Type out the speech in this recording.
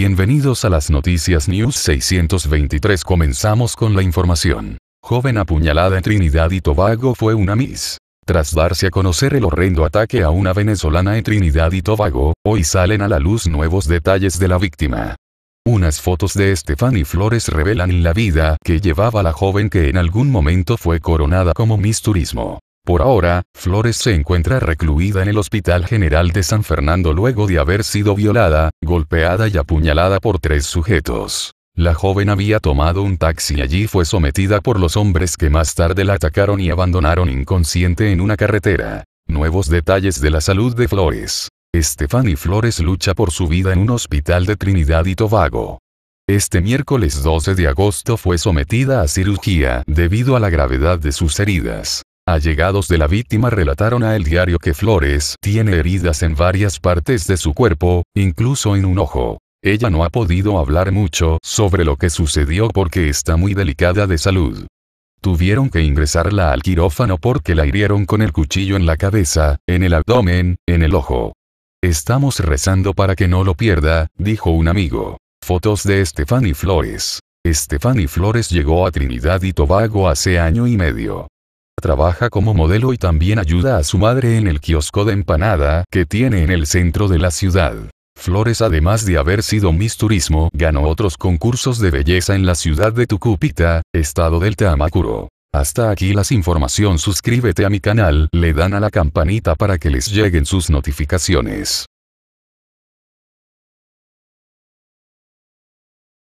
Bienvenidos a las noticias News 623. Comenzamos con la información. Joven apuñalada en Trinidad y Tobago fue una Miss. Tras darse a conocer el horrendo ataque a una venezolana en Trinidad y Tobago, hoy salen a la luz nuevos detalles de la víctima. Unas fotos de Estefan y Flores revelan la vida que llevaba la joven que en algún momento fue coronada como Miss Turismo. Por ahora, Flores se encuentra recluida en el Hospital General de San Fernando luego de haber sido violada, golpeada y apuñalada por tres sujetos. La joven había tomado un taxi y allí fue sometida por los hombres que más tarde la atacaron y abandonaron inconsciente en una carretera. Nuevos detalles de la salud de Flores. Stephanie Flores lucha por su vida en un hospital de Trinidad y Tobago. Este miércoles 12 de agosto fue sometida a cirugía debido a la gravedad de sus heridas. Allegados de la víctima relataron a El Diario que Flores tiene heridas en varias partes de su cuerpo, incluso en un ojo. Ella no ha podido hablar mucho sobre lo que sucedió porque está muy delicada de salud. Tuvieron que ingresarla al quirófano porque la hirieron con el cuchillo en la cabeza, en el abdomen, en el ojo. Estamos rezando para que no lo pierda, dijo un amigo. Fotos de Stephanie Flores. Stephanie Flores llegó a Trinidad y Tobago hace año y medio. Trabaja como modelo y también ayuda a su madre en el kiosco de empanada que tiene en el centro de la ciudad. Flores además de haber sido Miss Turismo, ganó otros concursos de belleza en la ciudad de Tucupita, estado del Tamacuro. Hasta aquí las información suscríbete a mi canal, le dan a la campanita para que les lleguen sus notificaciones.